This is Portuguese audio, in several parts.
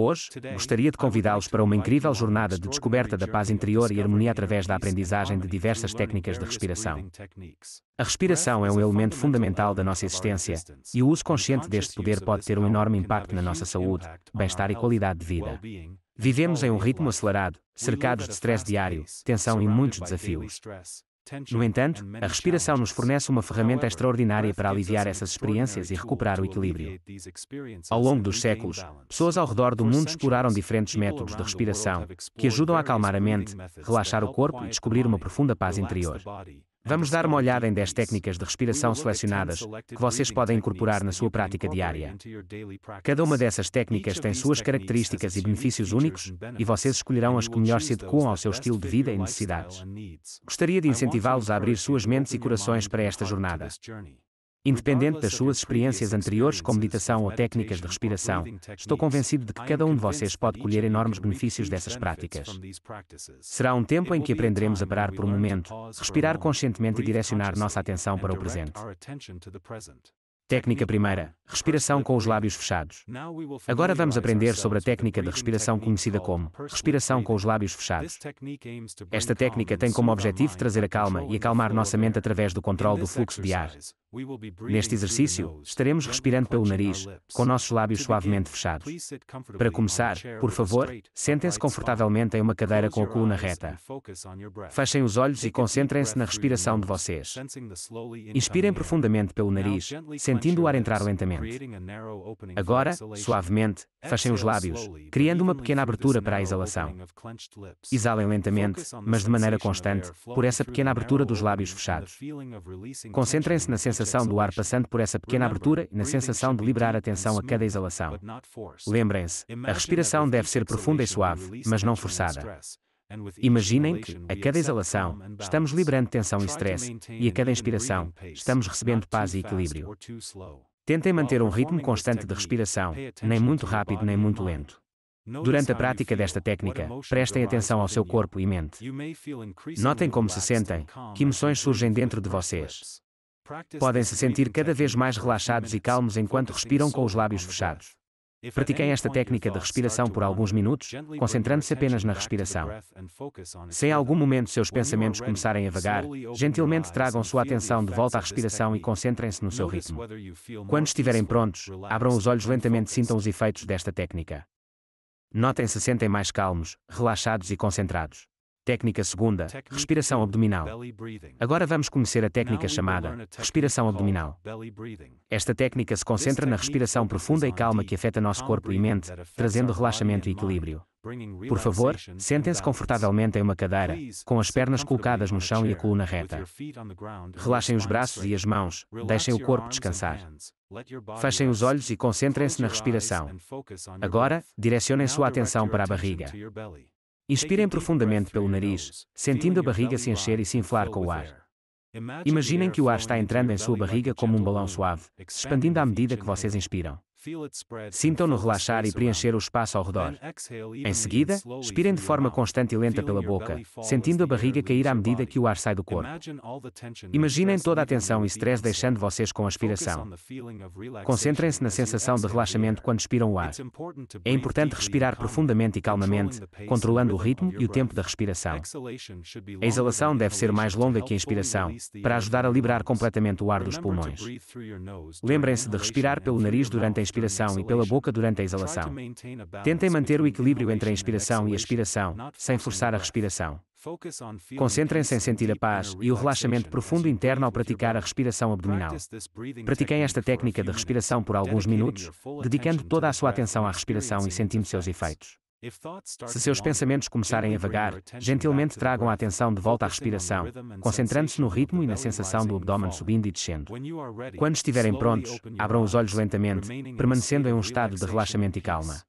Hoje, gostaria de convidá-los para uma incrível jornada de descoberta da paz interior e harmonia através da aprendizagem de diversas técnicas de respiração. A respiração é um elemento fundamental da nossa existência, e o uso consciente deste poder pode ter um enorme impacto na nossa saúde, bem-estar e qualidade de vida. Vivemos em um ritmo acelerado, cercados de stress diário, tensão e muitos desafios. No entanto, a respiração nos fornece uma ferramenta extraordinária para aliviar essas experiências e recuperar o equilíbrio. Ao longo dos séculos, pessoas ao redor do mundo exploraram diferentes métodos de respiração que ajudam a acalmar a mente, relaxar o corpo e descobrir uma profunda paz interior. Vamos dar uma olhada em 10 técnicas de respiração selecionadas que vocês podem incorporar na sua prática diária. Cada uma dessas técnicas tem suas características e benefícios únicos, e vocês escolherão as que melhor se adequam ao seu estilo de vida e necessidades. Gostaria de incentivá-los a abrir suas mentes e corações para esta jornada. Independente das suas experiências anteriores com meditação ou técnicas de respiração, estou convencido de que cada um de vocês pode colher enormes benefícios dessas práticas. Será um tempo em que aprenderemos a parar por um momento, respirar conscientemente e direcionar nossa atenção para o presente. Técnica primeira: respiração com os lábios fechados. Agora vamos aprender sobre a técnica de respiração conhecida como respiração com os lábios fechados. Esta técnica tem como objetivo trazer a calma e acalmar nossa mente através do controle do fluxo de ar, Neste exercício, estaremos respirando pelo nariz, com nossos lábios suavemente fechados. Para começar, por favor, sentem-se confortavelmente em uma cadeira com a coluna reta. Fechem os olhos e concentrem-se na respiração de vocês. Inspirem profundamente pelo nariz, sentindo o ar entrar lentamente. Agora, suavemente, fechem os lábios, criando uma pequena abertura para a exalação. Exalem lentamente, mas de maneira constante, por essa pequena abertura dos lábios fechados. Concentrem-se na sensação sensação do ar passando por essa pequena abertura e na sensação de liberar a tensão a cada exalação. Lembrem-se, a respiração deve ser profunda e suave, mas não forçada. Imaginem que, a cada exalação, estamos liberando tensão e stress, e a cada inspiração, estamos recebendo paz e equilíbrio. Tentem manter um ritmo constante de respiração, nem muito rápido nem muito lento. Durante a prática desta técnica, prestem atenção ao seu corpo e mente. Notem como se sentem, que emoções surgem dentro de vocês podem se sentir cada vez mais relaxados e calmos enquanto respiram com os lábios fechados. Pratiquem esta técnica de respiração por alguns minutos, concentrando-se apenas na respiração. Se em algum momento seus pensamentos começarem a vagar, gentilmente tragam sua atenção de volta à respiração e concentrem-se no seu ritmo. Quando estiverem prontos, abram os olhos lentamente e sintam os efeitos desta técnica. Notem se sentem mais calmos, relaxados e concentrados. Técnica segunda, respiração abdominal. Agora vamos conhecer a técnica chamada respiração abdominal. Esta técnica se concentra na respiração profunda e calma que afeta nosso corpo e mente, trazendo relaxamento e equilíbrio. Por favor, sentem-se confortavelmente em uma cadeira, com as pernas colocadas no chão e a coluna reta. Relaxem os braços e as mãos, deixem o corpo descansar. Fechem os olhos e concentrem-se na respiração. Agora, direcionem sua atenção para a barriga. Inspirem profundamente pelo nariz, sentindo a barriga se encher e se inflar com o ar. Imaginem que o ar está entrando em sua barriga como um balão suave, se expandindo à medida que vocês inspiram. Sintam-no relaxar e preencher o espaço ao redor. Em seguida, expirem de forma constante e lenta pela boca, sentindo a barriga cair à medida que o ar sai do corpo. Imaginem toda a tensão e stress deixando vocês com a expiração. Concentrem-se na sensação de relaxamento quando expiram o ar. É importante respirar profundamente e calmamente, controlando o ritmo e o tempo da respiração. A exalação deve ser mais longa que a inspiração, para ajudar a liberar completamente o ar dos pulmões. Lembrem-se de respirar pelo nariz durante a inspiração e pela boca durante a exalação. Tentem manter o equilíbrio entre a inspiração e a expiração, sem forçar a respiração. Concentrem-se em sentir a paz e o relaxamento profundo interno ao praticar a respiração abdominal. Pratiquem esta técnica de respiração por alguns minutos, dedicando toda a sua atenção à respiração e sentindo seus efeitos. Se seus pensamentos começarem a vagar, gentilmente tragam a atenção de volta à respiração, concentrando-se no ritmo e na sensação do abdômen subindo e descendo. Quando estiverem prontos, abram os olhos lentamente, permanecendo em um estado de relaxamento e calma.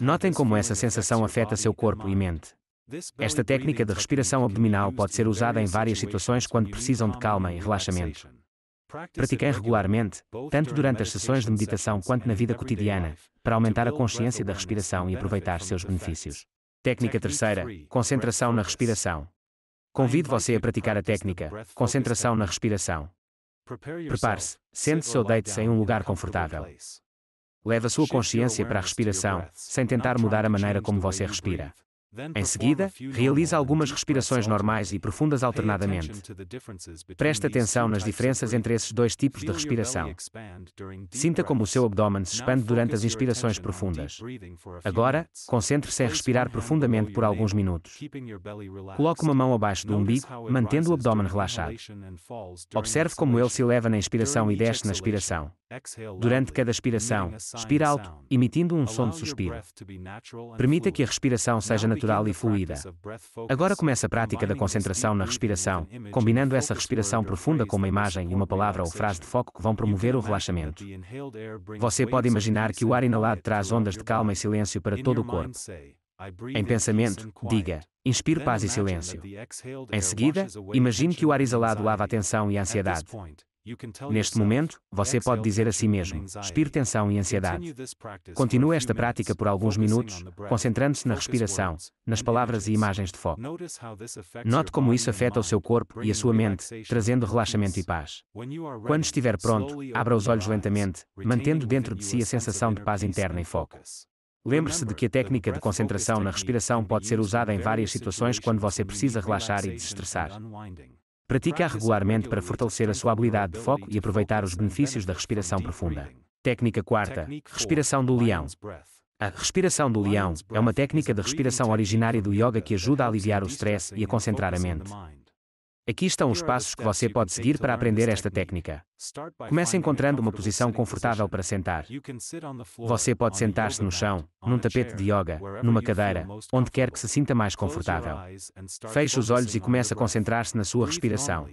Notem como essa sensação afeta seu corpo e mente. Esta técnica de respiração abdominal pode ser usada em várias situações quando precisam de calma e relaxamento. Pratiquei regularmente, tanto durante as sessões de meditação quanto na vida cotidiana, para aumentar a consciência da respiração e aproveitar seus benefícios. Técnica terceira: concentração na respiração. Convido você a praticar a técnica, concentração na respiração. Prepare-se, sente-se ou deite-se em um lugar confortável. Leve a sua consciência para a respiração, sem tentar mudar a maneira como você respira. Em seguida, realiza algumas respirações normais e profundas alternadamente. Preste atenção nas diferenças entre esses dois tipos de respiração. Sinta como o seu abdômen se expande durante as inspirações profundas. Agora, concentre-se em respirar profundamente por alguns minutos. Coloque uma mão abaixo do umbigo, mantendo o abdômen relaxado. Observe como ele se eleva na inspiração e desce na expiração durante cada expiração, expira alto, emitindo um som de suspiro. Permita que a respiração seja natural e fluida. Agora começa a prática da concentração na respiração, combinando essa respiração profunda com uma imagem e uma palavra ou frase de foco que vão promover o relaxamento. Você pode imaginar que o ar inalado traz ondas de calma e silêncio para todo o corpo. Em pensamento, diga: inspire paz e silêncio. Em seguida, imagine que o ar exalado lava a tensão e a ansiedade. Neste momento, você pode dizer a si mesmo: expire tensão e ansiedade. Continue esta prática por alguns minutos, concentrando-se na respiração, nas palavras e imagens de foco. Note como isso afeta o seu corpo e a sua mente, trazendo relaxamento e paz. Quando estiver pronto, abra os olhos lentamente, mantendo dentro de si a sensação de paz interna e foco. Lembre-se de que a técnica de concentração na respiração pode ser usada em várias situações quando você precisa relaxar e desestressar. Pratica regularmente para fortalecer a sua habilidade de foco e aproveitar os benefícios da respiração profunda. Técnica quarta: respiração do leão. A respiração do leão é uma técnica de respiração originária do yoga que ajuda a aliviar o stress e a concentrar a mente. Aqui estão os passos que você pode seguir para aprender esta técnica. Comece encontrando uma posição confortável para sentar. Você pode sentar-se no chão, num tapete de yoga, numa cadeira, onde quer que se sinta mais confortável. Feche os olhos e comece a concentrar-se na sua respiração.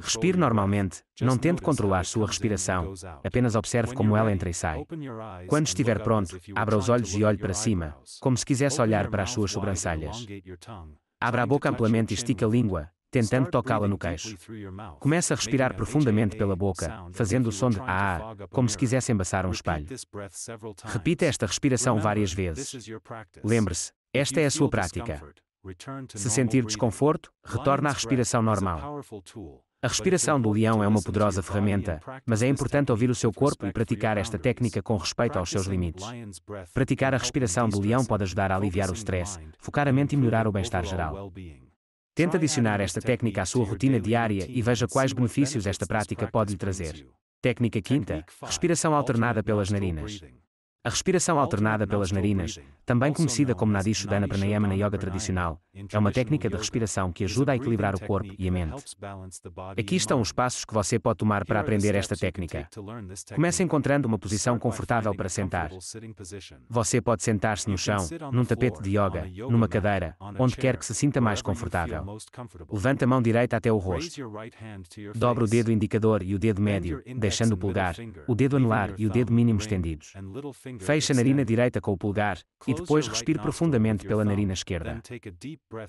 Respire normalmente, não tente controlar sua respiração, apenas observe como ela entra e sai. Quando estiver pronto, abra os olhos e olhe para cima, como se quisesse olhar para as suas sobrancelhas. Abra a boca amplamente e estica a língua, tentando tocá-la no queixo. Começa a respirar profundamente pela boca, fazendo o som de ah, como se quisesse embaçar um espelho. Repita esta respiração várias vezes. Lembre-se, esta é a sua prática. Se sentir desconforto, retorna à respiração normal. A respiração do leão é uma poderosa ferramenta, mas é importante ouvir o seu corpo e praticar esta técnica com respeito aos seus limites. Praticar a respiração do leão pode ajudar a aliviar o stress, focar a mente e melhorar o bem-estar geral. Tente adicionar esta técnica à sua rotina diária e veja quais benefícios esta prática pode lhe trazer. Técnica quinta: respiração alternada pelas narinas. A respiração alternada pelas narinas, também conhecida como Nadishodana Pranayama na yoga tradicional, é uma técnica de respiração que ajuda a equilibrar o corpo e a mente. Aqui estão os passos que você pode tomar para aprender esta técnica. Comece encontrando uma posição confortável para sentar. Você pode sentar-se no chão, num tapete de yoga, numa cadeira, onde quer que se sinta mais confortável. Levante a mão direita até o rosto. Dobre o dedo indicador e o dedo médio, deixando o pulgar, o dedo anular e o dedo mínimo estendidos. Feche a narina direita com o pulgar, e depois respire profundamente pela narina esquerda.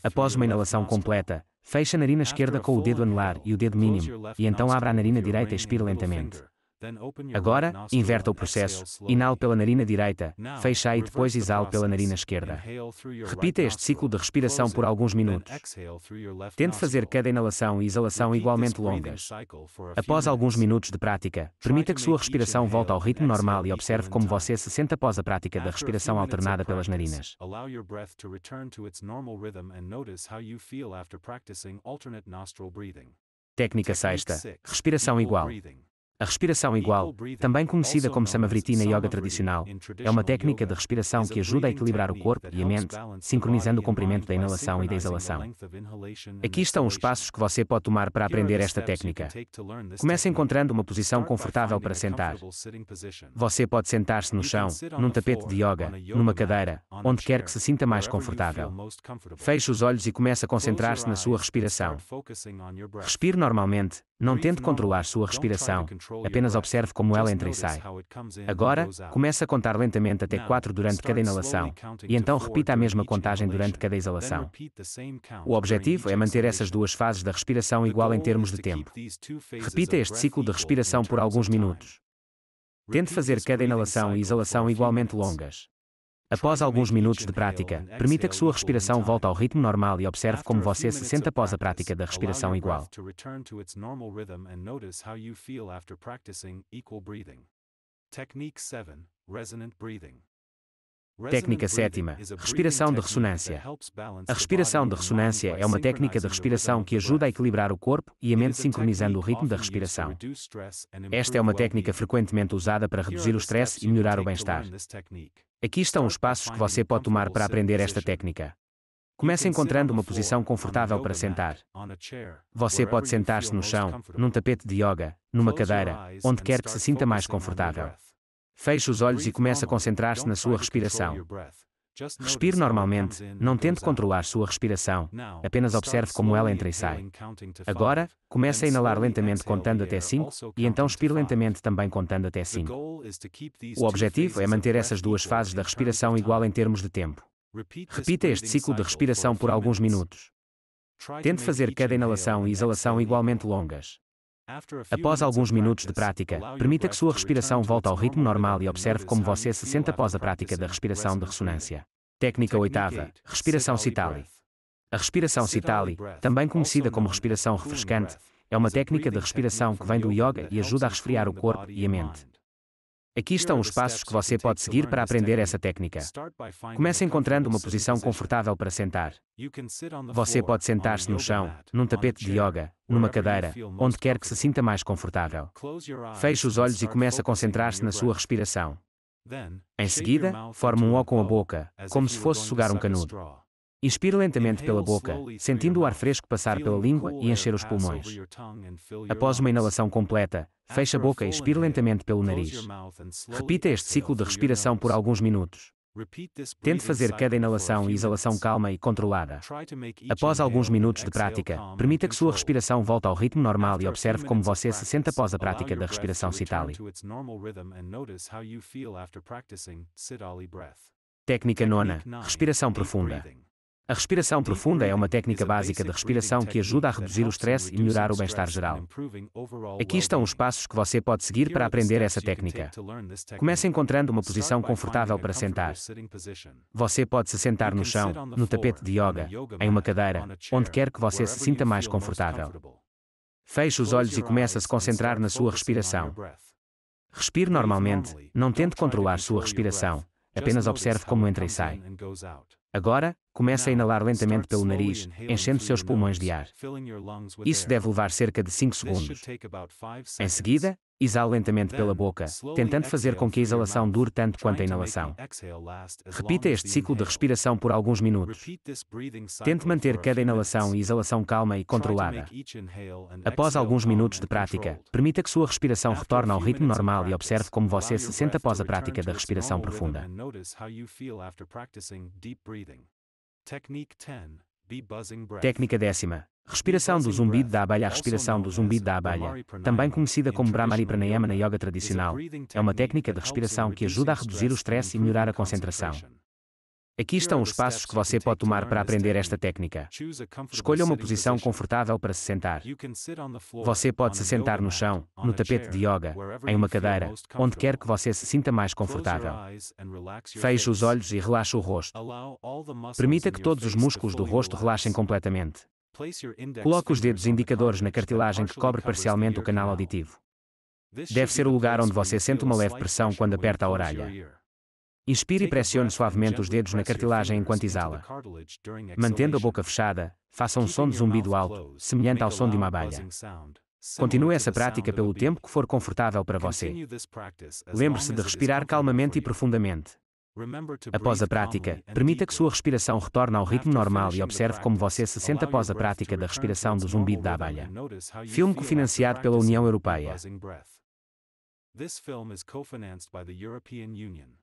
Após uma inalação completa, feche a narina esquerda com o dedo anelar e o dedo mínimo, e então abra a narina direita e expire lentamente. Agora, inverta o processo, inale pela narina direita, fecha e depois exale pela narina esquerda. Repita este ciclo de respiração por alguns minutos. Tente fazer cada inalação e exalação igualmente longas. Após alguns minutos de prática, permita que sua respiração volte ao ritmo normal e observe como você se sente após a prática da respiração alternada pelas narinas. Técnica sexta, respiração igual. A respiração igual, também conhecida como Samavritina na yoga tradicional, é uma técnica de respiração que ajuda a equilibrar o corpo e a mente, sincronizando o comprimento da inalação e da exalação. Aqui estão os passos que você pode tomar para aprender esta técnica. Comece encontrando uma posição confortável para sentar. Você pode sentar-se no chão, num tapete de yoga, numa cadeira, onde quer que se sinta mais confortável. Feche os olhos e comece a concentrar-se na sua respiração. Respire normalmente, não tente controlar sua respiração, apenas observe como ela entra e sai. Agora, comece a contar lentamente até 4 durante cada inalação, e então repita a mesma contagem durante cada exalação. O objetivo é manter essas duas fases da respiração igual em termos de tempo. Repita este ciclo de respiração por alguns minutos. Tente fazer cada inalação e exalação igualmente longas. Após alguns minutos de prática, permita que sua respiração volte ao ritmo normal e observe como você se sente após a prática da respiração igual. Technique 7 Resonant Breathing Técnica sétima, respiração de ressonância. A respiração de ressonância é uma técnica de respiração que ajuda a equilibrar o corpo e a mente sincronizando o ritmo da respiração. Esta é uma técnica frequentemente usada para reduzir o stress e melhorar o bem-estar. Aqui estão os passos que você pode tomar para aprender esta técnica. Comece encontrando uma posição confortável para sentar. Você pode sentar-se no chão, num tapete de yoga, numa cadeira, onde quer que se sinta mais confortável. Feche os olhos e comece a concentrar-se na sua respiração. Respire normalmente, não tente controlar sua respiração, apenas observe como ela entra e sai. Agora, comece a inalar lentamente contando até 5, e então expire lentamente também contando até 5. O objetivo é manter essas duas fases da respiração igual em termos de tempo. Repita este ciclo de respiração por alguns minutos. Tente fazer cada inalação e exalação igualmente longas. Após alguns minutos de prática, permita que sua respiração volte ao ritmo normal e observe como você se sente após a prática da respiração de ressonância. Técnica oitava, respiração Citali. A respiração Citali, também conhecida como respiração refrescante, é uma técnica de respiração que vem do yoga e ajuda a resfriar o corpo e a mente. Aqui estão os passos que você pode seguir para aprender essa técnica. Comece encontrando uma posição confortável para sentar. Você pode sentar-se no chão, num tapete de yoga, numa cadeira, onde quer que se sinta mais confortável. Feche os olhos e comece a concentrar-se na sua respiração. Em seguida, forme um O com a boca, como se fosse sugar um canudo. Inspire lentamente pela boca, sentindo o ar fresco passar pela língua e encher os pulmões. Após uma inalação completa, feche a boca e expire lentamente pelo nariz. Repita este ciclo de respiração por alguns minutos. Tente fazer cada inalação e exalação calma e controlada. Após alguns minutos de prática, permita que sua respiração volte ao ritmo normal e observe como você se sente após a prática da respiração Sitali. Técnica nona, respiração profunda. A respiração profunda é uma técnica básica de respiração que ajuda a reduzir o stress e melhorar o bem-estar geral. Aqui estão os passos que você pode seguir para aprender essa técnica. Comece encontrando uma posição confortável para sentar. Você pode se sentar no chão, no tapete de yoga, em uma cadeira, onde quer que você se sinta mais confortável. Feche os olhos e comece a se concentrar na sua respiração. Respire normalmente, não tente controlar sua respiração, apenas observe como entra e sai. Agora, começa a inalar lentamente pelo nariz, enchendo seus pulmões de ar. Isso deve levar cerca de 5 segundos. Em seguida, Exale lentamente pela boca, tentando fazer com que a exalação dure tanto quanto a inalação. Repita este ciclo de respiração por alguns minutos. Tente manter cada inalação e exalação calma e controlada. Após alguns minutos de prática, permita que sua respiração retorne ao ritmo normal e observe como você se sente após a prática da respiração profunda. Técnica décima. Respiração do zumbido da abelha A respiração do zumbido da abelha, também conhecida como Brahmari Pranayama na yoga tradicional, é uma técnica de respiração que ajuda a reduzir o stress e melhorar a concentração. Aqui estão os passos que você pode tomar para aprender esta técnica. Escolha uma posição confortável para se sentar. Você pode se sentar no chão, no tapete de yoga, em uma cadeira, onde quer que você se sinta mais confortável. Feche os olhos e relaxe o rosto. Permita que todos os músculos do rosto relaxem completamente. Coloque os dedos indicadores na cartilagem que cobre parcialmente o canal auditivo. Deve ser o lugar onde você sente uma leve pressão quando aperta a orelha. Inspire e pressione suavemente os dedos na cartilagem enquanto exala. Mantendo a boca fechada, faça um som de zumbido alto, semelhante ao som de uma abelha. Continue essa prática pelo tempo que for confortável para você. Lembre-se de respirar calmamente e profundamente. Após a prática, permita que sua respiração retorne ao ritmo normal e observe como você se sente após a prática da respiração do zumbido da abelha. Filme cofinanciado pela União Europeia. This film is co-financed by the European Union.